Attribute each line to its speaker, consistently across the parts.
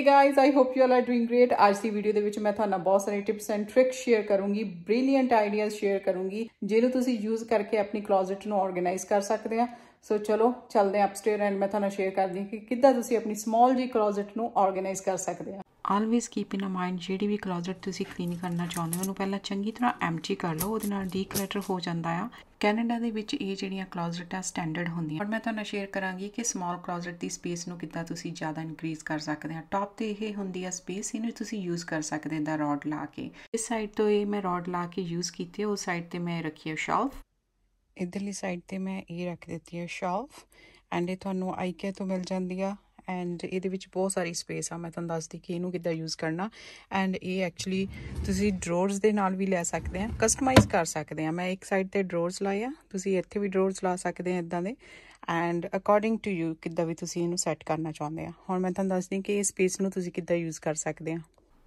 Speaker 1: ਹੈ guys I hope you all are doing great ਅੱਜ ਦੀ ਵੀਡੀਓ ਦੇ ਵਿੱਚ ਮੈਂ ਤੁਹਾਨੂੰ ਬਹੁਤ ਸਾਰੇ ਟਿਪਸ ਐਂਡ ਟ੍ਰਿਕਸ ਸ਼ੇਅਰ ਕਰੂੰਗੀ ਬ੍ਰਿਲੀਅੰਟ ਆਈਡੀਆਜ਼ ਸ਼ੇਅਰ ਕਰੂੰਗੀ ਜਿਹਨੂੰ ਤੁਸੀਂ ਯੂਜ਼ ਕਰਕੇ ਆਪਣੀ ਕਲੋਜ਼ਟ ਨੂੰ ਆਰਗੇਨਾਈਜ਼ ਕਰ ਸਕਦੇ ਆ ਸੋ ਚਲੋ ਚੱਲਦੇ ਆਂ ਅਪਸਟੇਅਰ ਐਂਡ ਮੈਂ ਤੁਹਾਨੂੰ ਸ਼ੇਅਰ ਕਰਦੀ ਕਿ ਕਿੱਦਾਂ ਤੁਸੀਂ ਆਪਣੀ ਸਮਾਲ ਜੀ ਕਲੋਜ਼ਟ ਨੂੰ ਆਰਗੇਨਾਈਜ਼ ਕਰ ਸਕਦੇ ਆ always keep in a mind ਜਿਹੜੀ ਵੀ ਕਲੋਜ਼ਟ ਤੁਸੀਂ ਕਲੀਨ ਕਰਨਾ ਚਾਹੁੰਦੇ ਹੋ ਉਹਨੂੰ ਪਹਿਲਾਂ ਚੰਗੀ ਤਰ੍ਹਾਂ ਐਮਟੀ ਕਰ ਲਓ ਉਹਦੇ ਨਾਲ ਡੀਕਲਟਰ ਹੋ ਜਾਂਦਾ ਆ ਕੈਨੇਡਾ ਦੇ ਵਿੱਚ ਇਹ ਜਿਹੜੀਆਂ ਕਲੋਜ਼ਟ ਆ ਸਟੈਂਡਰਡ ਹੁੰਦੀਆਂ ਔਰ ਮੈਂ ਤੁਹਾਨੂੰ ਸ਼ੇਅਰ ਕਰਾਂਗੀ ਕਿ ਸਮਾਲ ਕਲੋਜ਼ਟ ਦੀ ਸਪੇਸ ਨੂੰ ਕਿੱਦਾਂ ਤੁਸੀਂ ਜ਼ਿਆਦਾ ਇਨਕਰੀਜ਼ ਕਰ ਸਕਦੇ ਆ ਟਾਪ ਤੇ ਇਹ ਹੁੰਦੀ ਆ ਸਪੇਸ ਇਹਨੂੰ ਤੁਸੀਂ ਯੂਜ਼ ਕਰ ਸਕਦੇ ਦਾ ਰੋਡ ਲਾ ਕੇ ਇਸ ਸਾਈਡ ਤੋਂ ਇਹ ਮੈਂ ਰੋਡ ਲਾ ਕੇ ਯੂਜ਼ ਕੀਤੀ ਉਹ ਸਾਈਡ ਤੇ ਮੈਂ ਰੱਖੀ ਆ ਸ਼ੈਲਫ ਇਧਰਲੀ ਸਾਈਡ ਤੇ ਮੈਂ ਇਹ ਰੱਖ ਦਿੱਤੀ ਆ ਸ਼ੈਲਫ ਐਂਡ ਇਹ ਤੁਹਾਨੂੰ ਆਈਕੇ ਤੋਂ ਮਿਲ ਜਾਂਦੀ ਆ ਐਂਡ ਇਹਦੇ ਵਿੱਚ ਬਹੁਤ ਸਾਰੀ ਸਪੇਸ ਆ ਮੈਂ ਤੁਹਾਨੂੰ ਦੱਸਦੀ ਕਿ ਇਹਨੂੰ ਕਿੱਦਾਂ ਯੂਜ਼ ਕਰਨਾ ਐਂਡ ਇਹ ਐਕਚੁਅਲੀ ਤੁਸੀਂ ਡਰੋਰਸ ਦੇ ਨਾਲ ਵੀ ਲੈ ਸਕਦੇ ਆ ਕਸਟਮਾਈਜ਼ ਕਰ ਸਕਦੇ ਆ ਮੈਂ ਇੱਕ ਸਾਈਡ ਤੇ ਡਰੋਰਸ ਲਾਇਆ ਤੁਸੀਂ ਇੱਥੇ ਵੀ ਡਰੋਰਸ ਲਾ ਸਕਦੇ ਆ ਇਦਾਂ ਦੇ ਐਂਡ ਅਕੋਰਡਿੰਗ ਟੂ ਯੂ ਕਿੱਦਾਂ ਵੀ ਤੁਸੀਂ ਇਹਨੂੰ ਸੈੱਟ ਕਰਨਾ ਚਾਹੁੰਦੇ ਆ ਹੁਣ ਮੈਂ ਤੁਹਾਨੂੰ ਦੱਸਦੀ ਕਿ ਇਹ ਸਪੇਸ ਨੂੰ ਤੁਸੀਂ ਕਿੱਦਾਂ ਯੂਜ਼ ਕਰ ਸਕਦੇ ਆ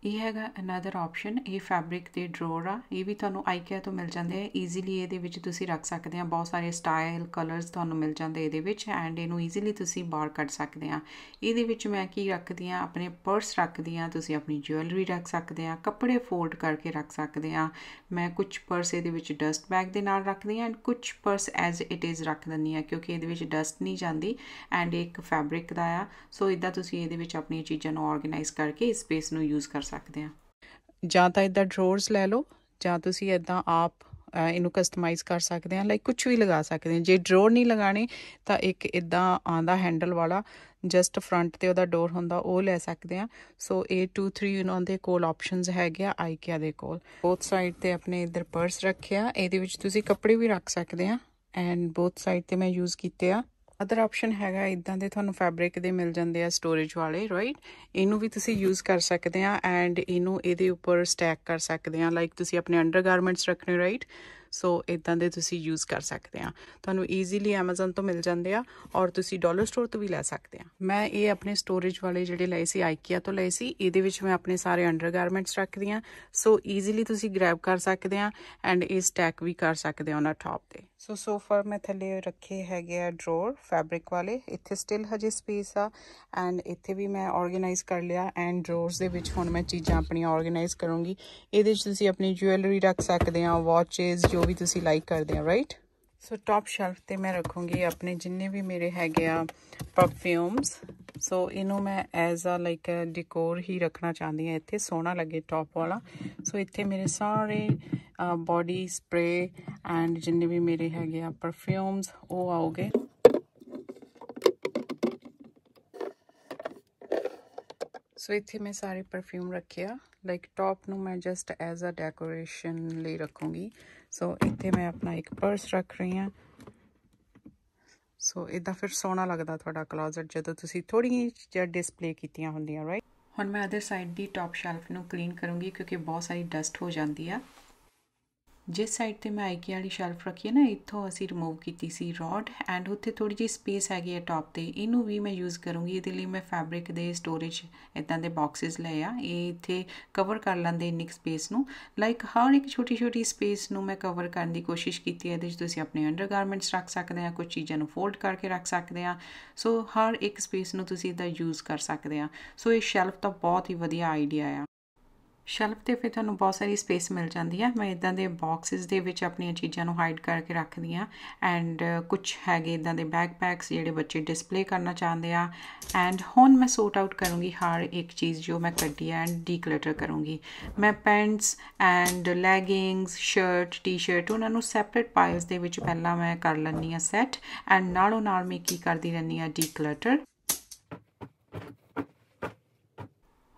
Speaker 1: ਇਹ ਹੈਗਾ ਅਨਦਰ ਆਪਸ਼ਨ ਇਹ ਫੈਬਰਿਕ ਦੇ ਡਰੋਰ ਆ ਇਹ ਵੀ ਤੁਹਾਨੂੰ ਆਈਕਿਆ ਤੋਂ ਮਿਲ ਜਾਂਦੇ ਆ ਈਜ਼ੀਲੀ ਇਹਦੇ ਵਿੱਚ ਤੁਸੀਂ ਰੱਖ ਸਕਦੇ ਆ ਬਹੁਤ ਸਾਰੇ ਸਟਾਈਲ ਕਲਰਸ ਤੁਹਾਨੂੰ ਮਿਲ ਜਾਂਦੇ ਇਹਦੇ ਵਿੱਚ ਐਂਡ ਇਹਨੂੰ ਈਜ਼ੀਲੀ ਤੁਸੀਂ ਬਾਹਰ ਕੱਢ ਸਕਦੇ ਆ ਇਹਦੇ ਵਿੱਚ ਮੈਂ ਕੀ ਰੱਖਦੀ ਆ ਆਪਣੇ ਪਰਸ ਰੱਖਦੀ ਆ ਤੁਸੀਂ ਆਪਣੀ ਜੁਐਲਰੀ ਰੱਖ ਸਕਦੇ ਆ ਕੱਪੜੇ ਫੋਲਡ ਕਰਕੇ ਰੱਖ ਸਕਦੇ ਆ ਮੈਂ ਕੁਝ ਪਰਸ ਇਹਦੇ ਵਿੱਚ ਡਸਟ ਬੈਗ ਦੇ ਨਾਲ ਰੱਖਦੀ ਆ ਐਂਡ ਕੁਝ ਪਰਸ ਐਜ਼ ਇਟ ਇਜ਼ ਰੱਖ ਦਿੰਦੀ ਆ ਕਿਉਂਕਿ ਇਹਦੇ ਵਿੱਚ ਡਸਟ ਨਹੀਂ ਜਾਂਦੀ ਐਂਡ ਇੱਕ ਫੈਬਰਿਕ ਦਾ ਆ ਸੋ ਇਦਾਂ ਤੁਸੀਂ ਇਹਦੇ ਵਿੱਚ ਆਪਣੀਆਂ ਚੀਜ਼ਾਂ ਨੂੰ ਆਰਗੇਨਾਈਜ਼ ਕਰਕੇ ਸਪੇਸ ਨੂੰ ਯੂਜ਼ ਕਰ ਸਕਦੇ ਆ ਜਾਂ ਤਾਂ ਇਦਾਂ ਡਰੋਰਸ ਲੈ ਲਓ ਜਾਂ ਤੁਸੀਂ ਇਦਾਂ ਆਪ ਇਹਨੂੰ ਕਸਟਮਾਈਜ਼ ਕਰ ਸਕਦੇ ਆ ਲਾਈਕ ਕੁਝ ਵੀ ਲਗਾ ਸਕਦੇ ਆ ਜੇ ਡਰੋਰ ਨਹੀਂ ਲਗਾਣੇ ਤਾਂ ਇੱਕ ਇਦਾਂ ਆਂਦਾ ਹੈਂਡਲ ਵਾਲਾ ਜਸਟ ਫਰੰਟ ਤੇ ਉਹਦਾ ਡੋਰ ਹੁੰਦਾ ਉਹ ਲੈ ਸਕਦੇ ਆ ਸੋ ਏ 2 3 ਉਹਨਾਂ ਦੇ ਕੋਲ ਆਪਸ਼ਨਸ ਹੈਗੇ ਆਈਕਿਆ ਦੇ ਕੋਲ ਬੋਥ ਸਾਈਡ ਤੇ ਆਪਣੇ ਇਧਰ ਪਰਸ ਰੱਖਿਆ ਇਹਦੇ ਵਿੱਚ ਤੁਸੀਂ ਕੱਪੜੇ ਵੀ ਰੱਖ ਸਕਦੇ ਆ ਐਂਡ ਬੋਥ ਸਾਈਡ ਤੇ ਮੈਂ ਯੂਜ਼ ਕੀਤੇ ਆ ਅਦਰ ਆਪਸ਼ਨ ਹੈਗਾ ਇਦਾਂ ਦੇ ਤੁਹਾਨੂੰ ਫੈਬਰਿਕ ਦੇ ਮਿਲ ਜਾਂਦੇ ਆ ਸਟੋਰੇਜ ਵਾਲੇ ਰਾਈਟ ਇਹਨੂੰ ਵੀ ਤੁਸੀਂ ਯੂਜ਼ ਕਰ ਸਕਦੇ ਆ ਐਂਡ ਇਹਨੂੰ ਇਹਦੇ ਉੱਪਰ ਸਟੈਕ ਕਰ ਸਕਦੇ ਆ ਲਾਈਕ ਤੁਸੀਂ ਆਪਣੇ ਅੰਡਰਗਾਰਮੈਂਟਸ ਰੱਖਣੇ ਰਾਈਟ ਸੋ ਇਦਾਂ ਦੇ ਤੁਸੀਂ ਯੂਜ਼ ਕਰ ਸਕਦੇ ਆ ਤੁਹਾਨੂੰ ਈਜ਼ੀਲੀ Amazon ਤੋਂ ਮਿਲ ਜਾਂਦੇ ਆ ਔਰ ਤੁਸੀਂ ਡਾਲਰ ਸਟੋਰ ਤੋਂ ਵੀ ਲੈ ਸਕਦੇ ਆ ਮੈਂ ਇਹ ਆਪਣੇ ਸਟੋਰੇਜ ਵਾਲੇ ਜਿਹੜੇ ਲਏ ਸੀ IKEA ਤੋਂ ਲਏ ਸੀ ਇਹਦੇ ਵਿੱਚ ਮੈਂ ਆਪਣੇ ਸਾਰੇ ਅੰਡਰਗਾਰਮੈਂਟਸ ਰੱਖਦੀ ਆ ਸੋ ਈਜ਼ੀਲੀ ਤੁਸੀਂ ਗ੍ਰੈਬ ਕਰ ਸਕਦੇ ਆ ਐਂਡ ਇਹ ਸਟੈਕ ਵੀ ਕਰ ਸਕਦੇ ਆ ਉਹਨਾਂ ਟਾਪ ਤੇ ਸੋ ਸੋਫਾ ਮੈਂ ਥੱਲੇ ਰੱਖੇ ਹੈਗੇ ਆ ਡਰੋਰ ਫੈਬਰਿਕ ਵਾਲੇ ਇੱਥੇ ਸਟਿਲ ਹਜੇ ਸਪੇਸ ਆ ਐਂਡ ਇੱਥੇ ਵੀ ਮੈਂ ਆਰਗੇਨਾਈਜ਼ ਕਰ ਲਿਆ ਐਂਡ ਡਰੋਰਸ ਦੇ ਵਿੱਚ ਹੁਣ ਮੈਂ ਚੀਜ਼ਾਂ ਆਪਣੀਆਂ ਆਰਗੇਨਾਈਜ਼ ਕਰੂੰਗੀ ਇਹਦੇ ਵਿੱਚ ਤੁਸੀਂ ਆਪਣੀ ਜੁਐਲਰੀ ਰੱਖ ਸਕਦੇ ਆ ਵਾਚੇਸ ਜੋ ਵੀ ਤੁਸੀਂ ਲਾਈਕ ਕਰਦੇ ਆ ਰਾਈਟ ਸੋ ਟੌਪ ਸ਼ੈਲਫ ਤੇ ਮੈਂ ਰੱਖੂੰਗੀ ਆਪਣੇ ਜਿੰਨੇ ਵੀ ਮੇਰੇ ਹੈਗੇ ਆ ਪਰਫਿਊਮਸ सो इनू मैं एज आ लाइक डिकोर ही रखना चाहती हाँ इतने सोहना लगे टॉप वाला सो so, इतने मेरे सारे बॉडी स्प्रे एंड जिन्हें भी मेरे है परफ्यूम्स वो आओगे सो so, इतें मैं सारे परफ्यूम रखे लाइक टॉप न मैं जस्ट एज आ डेकोरेशन ले रखूँगी सो so, इतें मैं अपना एक पर्स रख रही हूँ ਸੋ ਇਦਾਂ ਫਿਰ ਸੋਹਣਾ ਲੱਗਦਾ ਤੁਹਾਡਾ ਕਲੋਜ਼ਟ ਜਦੋਂ ਤੁਸੀਂ ਥੋੜੀਆਂ ਚੀਜ਼ਾਂ ਡਿਸਪਲੇ ਕੀਤੀਆਂ ਹੁੰਦੀਆਂ ਰਾਈਟ ਹੁਣ ਮੈਂ ਅਦਰ ਸਾਈਡ ਦੀ ਟੌਪ ਸ਼ੈਲਫ ਨੂੰ ਕਲੀਨ ਕਰੂੰਗੀ ਕਿਉਂਕਿ ਬਹੁਤ ਸਾਰੀ ਡਸਟ ਹੋ ਜਾਂਦੀ ਆ ਜਿਸ ਸਾਈਡ ਤੇ ਮੈਂ ਆਈਕੇ ਵਾਲੀ ਸ਼ੈਲਫ ਰੱਖੀ ਹੈ ਨਾ ਇੱਥੋਂ ਅਸੀਂ ਰਿਮੂਵ ਕੀਤੀ ਸੀ ਰੋਡ ਐਂਡ ਉੱਥੇ ਥੋੜੀ ਜਿਹੀ ਸਪੇਸ ਹੈਗੀ ਹੈ ਟੌਪ ਤੇ ਇਹਨੂੰ ਵੀ ਮੈਂ ਯੂਜ਼ ਕਰੂੰਗੀ ਇਹਦੇ ਲਈ ਮੈਂ ਫੈਬਰਿਕ ਦੇ ਸਟੋਰੇਜ ਇਦਾਂ ਦੇ ਬਾਕਸਸ ਲਏ ਆ ਇਹ ਇੱਥੇ ਕਵਰ ਕਰ ਲੈਂਦੇ ਇੰਨੀ ਸਪੇਸ ਨੂੰ ਲਾਈਕ ਹਰ ਇੱਕ ਛੋਟੀ ਛੋਟੀ ਸਪੇਸ ਨੂੰ ਮੈਂ ਕਵਰ ਕਰਨ ਦੀ ਕੋਸ਼ਿਸ਼ ਕੀਤੀ ਹੈ ਇਹਦੇ ਵਿੱਚ ਤੁਸੀਂ ਆਪਣੇ ਅੰਡਰਗਾਰਮੈਂਟਸ ਰੱਖ ਸਕਦੇ ਆ ਕੁਝ ਚੀਜ਼ਾਂ ਨੂੰ ਫੋਲਡ ਕਰਕੇ ਰੱਖ ਸਕਦੇ ਆ ਸੋ ਹਰ ਇੱਕ ਸਪੇਸ ਨੂੰ ਤੁਸੀਂ ਇਦਾਂ ਯੂਜ਼ ਕਰ ਸਕਦੇ ਆ ਸੋ ਇਹ ਸ਼ੈਲਫ ਤਾਂ ਬਹੁਤ ਹੀ ਵਧੀਆ ਆਈਡੀਆ ਆ ਸ਼ੈਲਫ ਤੇ ਫਿਰ ਤੁਹਾਨੂੰ ਬਹੁਤ ਸਾਰੀ ਸਪੇਸ ਮਿਲ ਜਾਂਦੀ ਹੈ ਮੈਂ ਇਦਾਂ ਦੇ ਬਾਕਸਸ ਦੇ ਵਿੱਚ ਆਪਣੀਆਂ ਚੀਜ਼ਾਂ ਨੂੰ ਹਾਈਡ ਕਰਕੇ ਰੱਖਦੀ ਆ ਐਂਡ ਕੁਝ ਹੈਗੇ ਇਦਾਂ ਦੇ ਬੈਕਪੈਕਸ ਜਿਹੜੇ ਬੱਚੇ ਡਿਸਪਲੇ ਕਰਨਾ ਚਾਹੁੰਦੇ ਆ ਐਂਡ ਹੁਣ ਮੈਂ ਸੋਰਟ ਆਊਟ ਕਰੂੰਗੀ ਹਰ ਇੱਕ ਚੀਜ਼ ਜੋ ਮੈਂ ਕੱਢੀ ਐਂਡ ਡੀਕਲਟਰ ਕਰੂੰਗੀ ਮੈਂ pants and leggings shirt T-shirt ਉਹਨਾਂ ਨੂੰ ਸੈਪਰੇਟ ਪਾਇਲਸ ਦੇ ਵਿੱਚ ਪਹਿਲਾਂ ਮੈਂ ਕਰ ਲੈਂਦੀ ਆ ਸੈੱਟ ਐਂਡ ਨਾਲੋਂ ਨਾਲ ਮੈਂ ਕੀ ਕਰਦੀ ਰਹਿੰਦੀ ਆ ਡੀਕਲਟਰ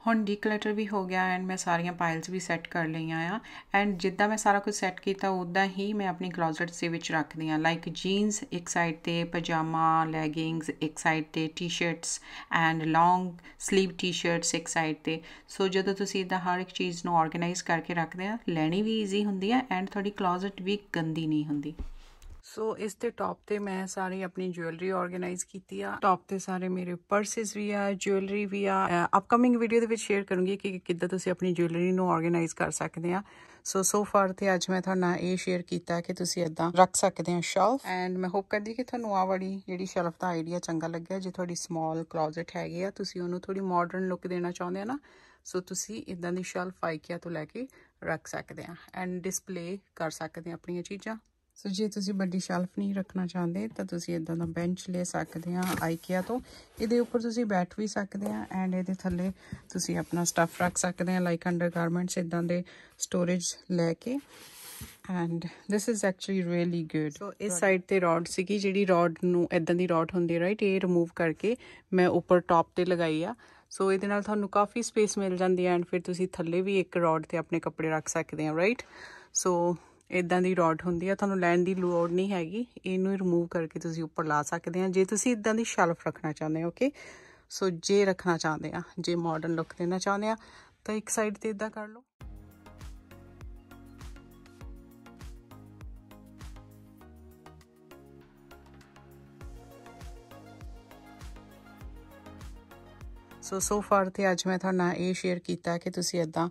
Speaker 1: ਹੁਣ ਡੀਕਲਟਰ ਵੀ ਹੋ ਗਿਆ ਐਂਡ ਮੈਂ ਸਾਰੀਆਂ ਪਾਈਲਸ ਵੀ ਸੈੱਟ ਕਰ ਲਈਆਂ ਆ ਐਂਡ ਜਿੱਦਾਂ ਮੈਂ ਸਾਰਾ ਕੁਝ ਸੈੱਟ ਕੀਤਾ ਉਦਾਂ ਹੀ ਮੈਂ ਆਪਣੀ ਕਲੋਜ਼ਟ ਦੇ ਵਿੱਚ ਰੱਖਦੀ ਆ ਲਾਈਕ ਜੀਨਸ ਇੱਕ ਸਾਈਡ ਤੇ ਪਜਾਮਾ ਲੈਗਿੰਗਸ ਇੱਕ ਸਾਈਡ ਤੇ ਟੀ-ਸ਼ਰਟਸ ਐਂਡ ਲੌਂਗ 슬ੀਵ ਟੀ-ਸ਼ਰਟਸ ਇੱਕ ਸਾਈਡ ਤੇ ਸੋ ਜਦੋਂ ਤੁਸੀਂ ਇਦਾਂ ਹਰ ਇੱਕ ਚੀਜ਼ ਨੂੰ ਆਰਗੇਨਾਈਜ਼ ਕਰਕੇ ਰੱਖਦੇ ਆ ਲੈਣੀ ਵੀ ਈਜ਼ੀ ਹੁੰਦੀ ਆ ਐਂਡ ਤੁਹਾਡੀ ਕਲੋਜ਼ਟ ਵੀ ਗੰਦੀ ਨਹੀਂ ਹੁੰਦੀ ਸੋ ਇਸ ਤੇ ਟੌਪ ਤੇ ਮੈਂ ਸਾਰੀ ਆਪਣੀ ਜੁਐਲਰੀ ਆਰਗੇਨਾਈਜ਼ ਕੀਤੀ ਆ ਟੌਪ ਤੇ ਸਾਰੇ ਮੇਰੇ ਪਰਸਸ ਵੀ ਆ ਜੁਐਲਰੀ ਵੀ ਆ ਅਪਕਮਿੰਗ ਵੀਡੀਓ ਦੇ ਵਿੱਚ ਸ਼ੇਅਰ ਕਰੂੰਗੀ ਕਿ ਕਿੱਦਾਂ ਤੁਸੀਂ ਆਪਣੀ ਜੁਐਲਰੀ ਨੂੰ ਆਰਗੇਨਾਈਜ਼ ਕਰ ਸਕਦੇ ਆ ਸੋ ਸੋ ਫਾਰ ਤੇ ਅੱਜ ਮੈਂ ਤੁਹਾਨੂੰ ਇਹ ਸ਼ੇਅਰ ਕੀਤਾ ਕਿ ਤੁਸੀਂ ਇਦਾਂ ਰੱਖ ਸਕਦੇ ਆ ਸ਼ੈਲਫ ਐਂਡ ਮੈਂ ਹੋਪ ਕਰਦੀ ਕਿ ਤੁਹਾਨੂੰ ਆ ਵੜੀ ਜਿਹੜੀ ਸ਼ੈਲਫ ਦਾ ਆਈਡੀਆ ਚੰਗਾ ਲੱਗਿਆ ਜੇ ਤੁਹਾਡੀ ਸਮਾਲ ਕਲੋਜ਼ਟ ਹੈਗੀ ਆ ਤੁਸੀਂ ਉਹਨੂੰ ਥੋੜੀ ਮਾਡਰਨ ਲੁੱਕ ਦੇਣਾ ਚਾਹੁੰਦੇ ਆ ਨਾ ਸੋ ਤੁਸੀਂ ਇਦਾਂ ਦੀ ਸ਼ੈਲਫ ਆਈਕਿਆ ਤੋਂ ਲੈ ਕੇ ਰੱਖ ਸਕਦੇ ਆ ਐਂਡ ਡਿਸਪਲੇ ਕਰ ਸਕਦੇ ਆ ਆਪਣੀਆਂ ਚੀਜ਼ਾਂ ਸੋ ਜੇ ਤੁਸੀਂ ਵੱਡੀ ਸ਼ੈਲਫ ਨਹੀਂ ਰੱਖਣਾ ਚਾਹੁੰਦੇ ਤਾਂ ਤੁਸੀਂ ਇਦਾਂ ਦਾ ਬੈਂਚ ਲੈ ਸਕਦੇ ਆ ਆਈਕਿਆ ਤੋਂ ਇਹਦੇ ਉੱਪਰ ਤੁਸੀਂ ਬੈਠ ਵੀ ਸਕਦੇ ਆ ਐਂਡ ਇਹਦੇ ਥੱਲੇ ਤੁਸੀਂ ਆਪਣਾ ਸਟੱਫ ਰੱਖ ਸਕਦੇ ਆ ਲਾਈਕ ਅੰਡਰਗਾਰਮੈਂਟਸ ਇਦਾਂ ਦੇ ਸਟੋਰੇਜ ਲੈ ਕੇ and this is actually really good so ਇਸ ਸਾਈਡ ਤੇ ਰੌਡ ਸੀਗੀ ਜਿਹੜੀ ਰੌਡ ਨੂੰ ਇਦਾਂ ਦੀ ਰੌਡ ਹੁੰਦੀ ਰਾਈਟ ਇਹ ਰਿਮੂਵ ਕਰਕੇ ਮੈਂ ਉੱਪਰ ਟੌਪ ਤੇ ਲਗਾਈ ਆ ਸੋ ਇਹਦੇ ਨਾਲ ਤੁਹਾਨੂੰ ਕਾਫੀ ਸਪੇਸ ਮਿਲ ਜਾਂਦੀ ਐ ਐਂਡ ਫਿਰ ਤੁਸੀਂ ਥੱਲੇ ਵੀ ਇੱਕ ਰੌਡ ਤੇ ਆਪਣੇ ਕੱਪੜੇ ਰੱਖ ਸਕਦੇ ਆ ਰਾਈਟ ਸੋ ਇਦਾਂ ਦੀ ਰੌਡ ਹੁੰਦੀ ਆ ਤੁਹਾਨੂੰ ਲੈਣ ਦੀ ਲੋੜ ਨਹੀਂ ਹੈਗੀ ਇਹਨੂੰ ਰਿਮੂਵ ਕਰਕੇ ਤੁਸੀਂ ਉੱਪਰ ਲਾ ਸਕਦੇ ਆ ਜੇ ਤੁਸੀਂ ਇਦਾਂ ਦੀ ਸ਼ੈਲਫ ਰੱਖਣਾ ਚਾਹੁੰਦੇ ਹੋ ਓਕੇ ਸੋ ਜੇ ਰੱਖਣਾ ਚਾਹੁੰਦੇ ਆ ਜੇ ਮਾਡਰਨ ਲੁੱਕ ਦੇਣਾ ਚਾਹੁੰਦੇ ਆ ਤਾਂ ਇੱਕ ਸਾਈਡ ਤੇ ਇਦਾਂ ਕਰ ਲਓ ਸੋ ਸੋ ਫਾਰ ਤੇ ਅੱਜ ਮੈਂ ਤੁਹਾਨੂੰ ਇਹ ਸ਼ੇਅਰ ਕੀਤਾ ਕਿ ਤੁਸੀਂ ਇਦਾਂ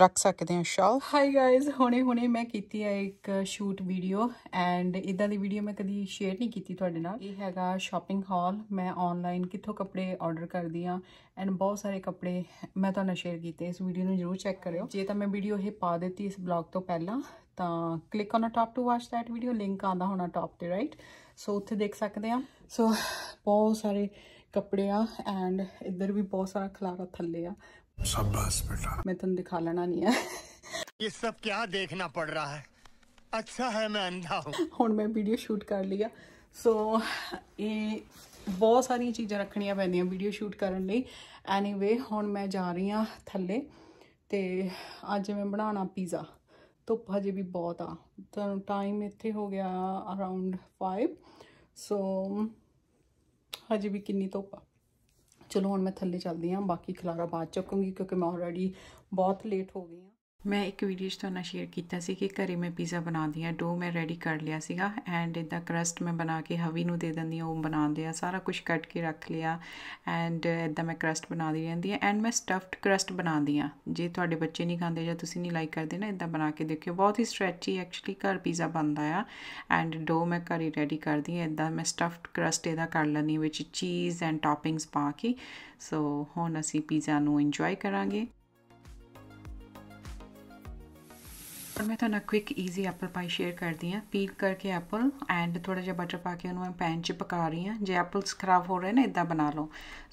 Speaker 1: ਰੱਖ ਸਕਦੇ ਹਾਂ ਸ਼ਾਲ ਹਾਈ ਗਾਇਜ਼ ਹੁਣੇ ਹੁਣੇ ਮੈਂ ਕੀਤੀ ਹੈ ਇੱਕ ਸ਼ੂਟ ਵੀਡੀਓ ਐਂਡ ਇਦਾਂ ਦੀ ਵੀਡੀਓ ਮੈਂ ਕਦੀ ਸ਼ੇਅਰ ਨਹੀਂ ਕੀਤੀ ਤੁਹਾਡੇ ਨਾਲ ਇਹ ਹੈਗਾ ਸ਼ਾਪਿੰਗ ਹਾਲ ਮੈਂ ਆਨਲਾਈਨ ਕਿੱਥੋਂ ਕੱਪੜੇ ਆਰਡਰ ਕਰਦੀ ਆ ਐਂਡ ਬਹੁਤ ਸਾਰੇ ਕੱਪੜੇ ਮੈਂ ਤੁਹਾਨੂੰ ਸ਼ੇਅਰ ਕੀਤੇ ਇਸ ਵੀਡੀਓ ਨੂੰ ਜਰੂਰ ਚੈੱਕ ਕਰਿਓ ਜੇ ਤਾਂ ਮੈਂ ਵੀਡੀਓ ਇਹ ਪਾ ਦਿੱਤੀ ਇਸ ਬਲੌਗ ਤੋਂ ਪਹਿਲਾਂ ਤਾਂ click on a top to watch that video link ਆਂਦਾ ਹੋਣਾ ਟਾਪ ਤੇ ਰਾਈਟ ਸੋ ਉੱਥੇ ਦੇਖ ਸਕਦੇ ਆ ਸੋ ਬਹੁਤ ਸਾਰੇ ਕੱਪੜੇ ਆ ਐਂਡ ਇੱਧਰ ਵੀ ਬਹੁਤ ਸਾਰਾ ਖਲਾਰਾ ਥੱਲੇ ਆ ਸ਼ਾਬਾਸ਼ ਬੇਟਾ ਮੈਂ ਤੁਹਾਨੂੰ ਦਿਖਾ ਲੈਣਾ ਨਹੀਂ ਆ ਇਹ ਸਭ ਕੀ ਦੇਖਣਾ ਪੜ ਰਹਾ ਹੈ ਅੱਛਾ ਹੈ ਮੈਂ ਅੰਧਾ ਹੂੰ ਹੁਣ ਮੈਂ ਵੀਡੀਓ ਸ਼ੂਟ ਕਰ ਲਿਆ ਸੋ ਇਹ ਬਹੁਤ ਸਾਰੀਆਂ ਚੀਜ਼ਾਂ ਰੱਖਣੀਆਂ ਪੈਂਦੀਆਂ ਵੀਡੀਓ ਸ਼ੂਟ ਕਰਨ ਲਈ ਐਨੀਵੇ ਹੁਣ ਮੈਂ ਜਾ ਰਹੀ ਹਾਂ ਥੱਲੇ ਤੇ ਅੱਜ ਮੈਂ ਬਣਾਉਣਾ ਪੀਜ਼ਾ ਧੁੱਪ ਹਜੇ ਵੀ ਬਹੁਤ ਆ ਤੁਹਾਨੂੰ ਟਾਈਮ ਇੱਥੇ ਹੋ ਗਿਆ ਅਰਾਊਂਡ 5 ਸੋ ਹਜੇ ਵੀ ਕਿੰਨੀ ਧੁੱਪ ਆ ਚਲੋ ਹੁਣ ਮੈਂ ਥੱਲੇ ਚੱਲਦੀ ਹਾਂ ਬਾਕੀ ਖਲਾਰਾ ਬਾਅਦ ਚੱਕੂੰਗੀ ਕਿਉਂਕਿ ਮੈਂ ਆਲਰੇਡੀ ਬਹੁਤ ਲੇਟ ਹੋ ਗਈ ਹਾਂ ਮੈਂ ਇੱਕ ਵੀਡੀਓ 'ਚ ਤੁਹਾਨੂੰ ਸ਼ੇਅਰ ਕੀਤਾ ਸੀ ਕਿ ਘਰੇ ਮੈਂ ਪੀਜ਼ਾ ਬਣਾਉਂਦੀ ਆ ਡੋ ਮੈਂ ਰੈਡੀ ਕਰ ਲਿਆ ਸੀਗਾ ਐਂਡ ਇਦਾਂ ਕਰਸਟ ਮੈਂ ਬਣਾ ਕੇ ਹਵੀ ਨੂੰ ਦੇ ਦਿੰਦੀ ਆ ਉਹ ਬਣਾਉਂਦੇ ਆ ਸਾਰਾ ਕੁਝ ਕੱਟ ਕੇ ਰੱਖ ਲਿਆ ਐਂਡ ਇਦਾਂ ਮੈਂ ਕਰਸਟ ਬਣਾਉਂਦੀ ਰਹਿੰਦੀ ਆ ਐਂਡ ਮੈਂ ਸਟਫਡ ਕਰਸਟ ਬਣਾਉਂਦੀ ਆ ਜੇ ਤੁਹਾਡੇ ਬੱਚੇ ਨਹੀਂ ਖਾਂਦੇ ਜਾਂ ਤੁਸੀਂ ਨਹੀਂ ਲਾਈਕ ਕਰਦੇ ਨਾ ਇਦਾਂ ਬਣਾ ਕੇ ਦੇਖਿਓ ਬਹੁਤ ਹੀ ਸਟ੍ਰੈਚੀ ਐਕਚੁਅਲੀ ਘਰ ਪੀਜ਼ਾ ਬਣਦਾ ਆ ਐਂਡ ਡੋ ਮੈਂ ਘਰੇ ਰੈਡੀ ਕਰਦੀ ਆ ਇਦਾਂ ਮੈਂ ਸਟਫਡ ਕਰਸਟ ਇਹਦਾ ਕਰ ਲੈਣੀ ਵਿੱਚ ਚੀਜ਼ ਐਂਡ ਟਾਪਿੰਗਸ ਪਾ ਕੇ ਸੋ ਹੁਣ ਅਸੀਂ ਪੀਜ਼ਾ ਨੂੰ ਇੰਜੋਏ ਕਰਾਂਗੇ ਮੈਂ ਤੁਹਾਨੂੰ quick easy apple pie share ਕਰਦੀ ਆ ਪੀਲ ਕਰਕੇ ਐਪਲ ਐਂਡ ਥੋੜਾ ਜਿਹਾ ਬਟਰ ਪਾ ਕੇ ਉਹਨੂੰ ਮੈਂ ਪੈਨ 'ਚ ਪਕਾ ਰਹੀ ਆ ਜੇ ਐਪਲਸ ਖਰਾਬ ਹੋ ਰਹੇ ਨੇ ਇਦਾਂ ਬਣਾ ਲਓ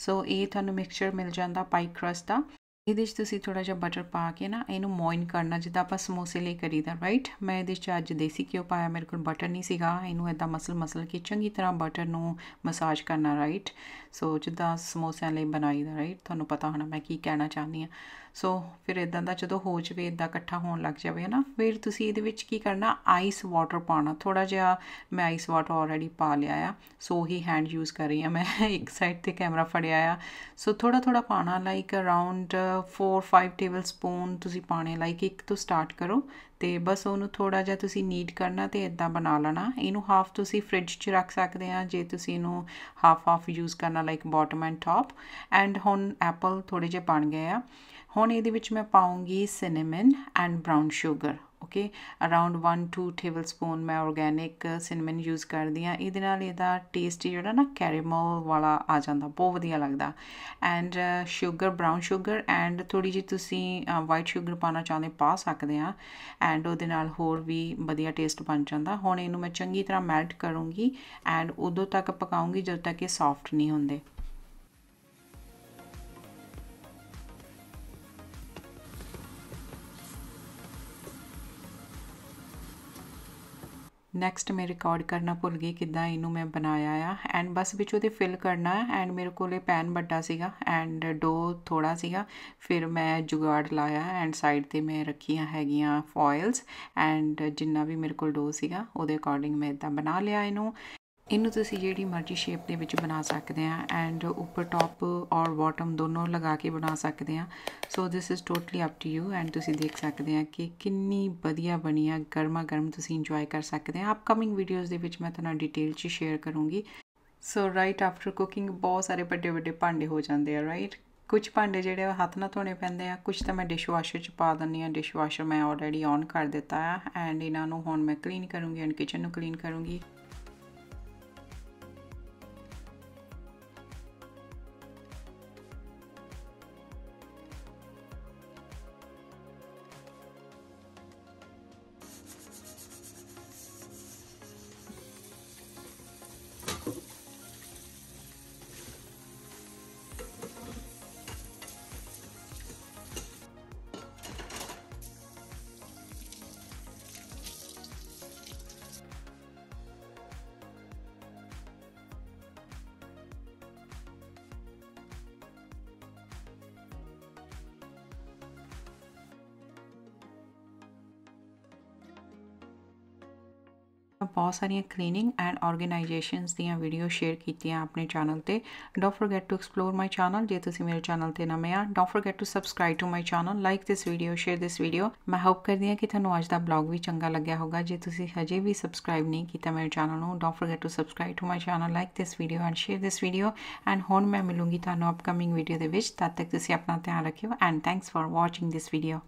Speaker 1: ਸੋ ਇਹ ਤੁਹਾਨੂੰ ਮਿਕਸਚਰ ਮਿਲ ਜਾਂਦਾ ਪਾਈ ਕਰਸਟ ਦਾ ਇਹਦੇ 'ਚ ਤੁਸੀਂ ਥੋੜਾ ਜਿਹਾ ਬਟਰ ਪਾ ਕੇ ਨਾ ਇਹਨੂੰ ਮੋਇਨ ਕਰਨਾ ਜਿੱਦਾਂ ਆਪਾਂ ਸਮੋਸੇ ਲਈ ਕਰੀਦਾ ਰਾਈਟ ਮੈਂ ਇਹਦੇ 'ਚ ਅੱਜ ਦੇਸੀ ਘਿਓ ਪਾਇਆ ਮੇਰੇ ਕੋਲ ਬਟਰ ਨਹੀਂ ਸੀਗਾ ਇਹਨੂੰ ਇਦਾਂ ਮਸਲ ਮਸਲ ਕੇ ਚੰਗੀ ਤਰ੍ਹਾਂ ਬਟਰ ਨੂੰ ਮਸਾਜ ਕਰਨਾ ਰਾਈਟ ਸੋ ਜਿੱਦਾਂ ਸਮੋਸਿਆਂ ਲਈ ਬਣਾਈਦਾ ਰਾਈਟ ਤੁਹਾਨੂੰ ਪਤਾ ਹੋਣਾ ਮੈਂ ਕੀ ਕਹਿਣਾ ਚਾਹੁੰਦੀ ਆ ਸੋ ਫਿਰ ਇਦਾਂ ਦਾ ਜਦੋਂ ਹੋ ਜਵੇ ਇਦਾਂ ਇਕੱਠਾ ਹੋਣ ਲੱਗ ਜਾਵੇ ਹਨਾ ਫਿਰ ਤੁਸੀਂ ਇਹਦੇ ਵਿੱਚ ਕੀ ਕਰਨਾ ਆਈਸ ਵਾਟਰ ਪਾਉਣਾ ਥੋੜਾ ਜਿਹਾ ਮੈਂ ਆਈਸ ਵਾਟਰ ਆਲਰੇਡੀ ਪਾ ਲਿਆ ਆ ਸੋ ਹੀ ਹੈਂਡ ਯੂਜ਼ ਕਰ ਰਹੀ ਆ ਮੈਂ ਇੱਕ ਸਾਈਡ ਤੇ ਕੈਮਰਾ ਫੜਿਆ ਆ ਸੋ ਥੋੜਾ ਥੋੜਾ ਪਾਣਾ ਲਾਈਕ ਅਰਾਊਂਡ 4-5 ਟੇਬਲ ਸਪੂਨ ਤੁਸੀਂ ਪਾਣੇ ਲਾਈਕ ਇੱਕ ਤੋਂ ਸਟਾਰਟ ਕਰੋ ਤੇ ਬਸ ਉਹਨੂੰ ਥੋੜਾ ਜਿਹਾ ਤੁਸੀਂ ਨੀਡ ਕਰਨਾ ਤੇ ਇਦਾਂ ਬਣਾ ਲੈਣਾ ਇਹਨੂੰ ਹਾਫ ਤੁਸੀਂ ਫ੍ਰਿਜ 'ਚ ਰੱਖ ਸਕਦੇ ਆ ਜੇ ਤੁਸੀਂ ਇਹਨੂੰ ਹਾਫ ਹਾਫ ਯੂਜ਼ ਕਰਨਾ like bottom and top and ਹੁਣ ਐਪਲ ਥੋੜੇ ਜਿਹਾ ਬਣ ਗਏ ਆ ਹੁਣ ਇਹਦੇ ਵਿੱਚ ਮੈਂ ਪਾਉਂਗੀ cinnamon and brown sugar okay around 1 2 tablespoon ਮੈਂ ਆਰਗੈਨਿਕ ਸਿਨੇਮਨ ਯੂਜ਼ ਕਰਦੀ ਆ ਇਹਦੇ ਨਾਲ ਇਹਦਾ ਟੇਸਟ ਜਿਹੜਾ ਨਾ ਕੈਰੇਮਲ ਵਾਲਾ ਆ ਜਾਂਦਾ ਬਹੁਤ ਵਧੀਆ ਲੱਗਦਾ and sugar brown sugar and ਥੋੜੀ ਜੀ ਤੁਸੀਂ ਵਾਈਟ ਸ਼ੂਗਰ ਪਾਣਾ ਚਾਹੁੰਦੇ ਪਾ ਸਕਦੇ ਆ ਐਂਡ ਉਹਦੇ ਨਾਲ ਹੋਰ ਵੀ ਵਧੀਆ ਟੇਸਟ ਬਣ ਜਾਂਦਾ ਹੁਣ ਇਹਨੂੰ ਮੈਂ ਚੰਗੀ ਤਰ੍ਹਾਂ ਮੈਲਟ ਕਰੂੰਗੀ ਐਂਡ ਉਦੋਂ ਤੱਕ ਪਕਾਉਂਗੀ ਜਦੋਂ ਤੱਕ ਇਹ ਸੌਫਟ ਨਹੀਂ ਹੁੰਦੇ ਨੈਕਸਟ ਮੈਂ ਰਿਕਾਰਡ ਕਰਨਾ ਭੁੱਲ ਗਈ ਕਿਦਾਂ ਇਹਨੂੰ ਮੈਂ ਬਣਾਇਆ ਆ ਐਂਡ ਬਸ ਵਿੱਚ ਉਹਦੇ ਫਿਲ ਕਰਨਾ ਐਂਡ ਮੇਰੇ ਕੋਲੇ ਪੈਨ ਵੱਡਾ ਸੀਗਾ ਐਂਡ ਡੋ ਥੋੜਾ ਸੀਗਾ ਫਿਰ ਮੈਂ ਜੁਗਾੜ ਲਾਇਆ ਐਂਡ ਸਾਈਡ ਤੇ ਮੈਂ ਰੱਖੀਆਂ ਹੈਗੀਆਂ ਫੋਇਲਸ ਐਂਡ ਜਿੰਨਾ ਵੀ ਮੇਰੇ ਕੋਲ ਡੋ ਸੀਗਾ ਉਹਦੇ ਅਕੋਰਡਿੰਗ ਮੈਂ ਇਦਾਂ ਬਣਾ ਲਿਆ ਇਹਨੂੰ ਇਹਨੂੰ ਤੁਸੀਂ ਜਿਹੜੀ ਮਰਜ਼ੀ ਸ਼ੇਪ ਦੇ ਵਿੱਚ ਬਣਾ ਸਕਦੇ ਆ ਐਂਡ ਉੱਪਰ ਟੌਪ ਔਰ ਬਾਟਮ ਦੋਨੋਂ ਲਗਾ ਕੇ ਬਣਾ ਸਕਦੇ ਆ so this is totally up to you and ਤੁਸੀਂ ਦੇਖ ਸਕਦੇ ਆ ਕਿ ਕਿੰਨੀ ਵਧੀਆ ਬਣੀ ਆ ਗਰਮਾ ਗਰਮ ਤੁਸੀਂ ਇੰਜੋਏ ਕਰ ਸਕਦੇ ਆ ਅਪਕਮਿੰਗ ਵੀਡੀਓਜ਼ ਦੇ ਵਿੱਚ ਮੈਂ ਤੁਹਾਨੂੰ ਡਿਟੇਲ 'ਚ ਸ਼ੇਅਰ ਕਰੂੰਗੀ ਸੋ ਰਾਈਟ ਆਫਟਰ ਕੁਕਿੰਗ ਬਹੁਤ ਸਾਰੇ ਵੱਡੇ ਵੱਡੇ ਭਾਂਡੇ ਹੋ ਜਾਂਦੇ ਆ ਰਾਈਟ ਕੁਝ ਭਾਂਡੇ ਜਿਹੜੇ ਉਹ ਹੱਥ ਨਾਲ ਧੋਣੇ ਪੈਂਦੇ ਆ ਕੁਝ ਤਾਂ ਮੈਂ ਡਿਸ਼ਵਾਸ਼ਰ 'ਚ ਪਾ ਦਿੰਨੀ ਆ ਡਿਸ਼ਵਾਸ਼ਰ ਮੈਂ ਆਲਰੇਡੀ ਔਨ ਕਰ ਦਿੱਤਾ ਆ ਐਂਡ ਇਹਨਾਂ ਨੂੰ ਹੁਣ ਮੈਂ ਕਲੀਨ ਕਰੂੰਗੀ ਐਂਡ ਕਿਚਨ ਨੂੰ ਕਲੀਨ ਕਰੂੰਗੀ ਬਹੁਤ ਸਾਰੀਆਂ ਕਲੀਨਿੰਗ ਐਂਡ ਆਰਗੇਨਾਈਜੇਸ਼ਨਸ ਦੀਆਂ ਵੀਡੀਓ ਸ਼ੇਅਰ ਕੀਤੀਆਂ ਆਪਣੇ ਚੈਨਲ ਤੇ don't forget to explore my channel ਜੇ ਤੁਸੀਂ ਮੇਰੇ ਚੈਨਲ ਤੇ ਨਵੇਂ ਆ don't forget to subscribe to my channel like this video share this video ਮੈਂ ਹੋਪ ਕਰਦੀ ਹਾਂ ਕਿ ਤੁਹਾਨੂੰ ਅੱਜ ਦਾ ਬਲੌਗ ਵੀ ਚੰਗਾ ਲੱਗਿਆ ਹੋਗਾ ਜੇ ਤੁਸੀਂ ਹਜੇ ਵੀ ਸਬਸਕ੍ਰਾਈਬ ਨਹੀਂ ਕੀਤਾ ਮੇਰੇ ਚੈਨਲ ਨੂੰ don't forget to subscribe to my channel like this video and share this video and ਹੁਣ ਮੈਂ ਮਿਲੂੰਗੀ ਤੁਹਾਨੂੰ ਅਪਕਮਿੰਗ ਵੀਡੀਓ ਦੇ ਵਿੱਚ ਤਦ ਤੱਕ ਤੁਸੀਂ ਆਪਣਾ ਧਿਆਨ ਰੱਖਿਓ and thanks for watching this video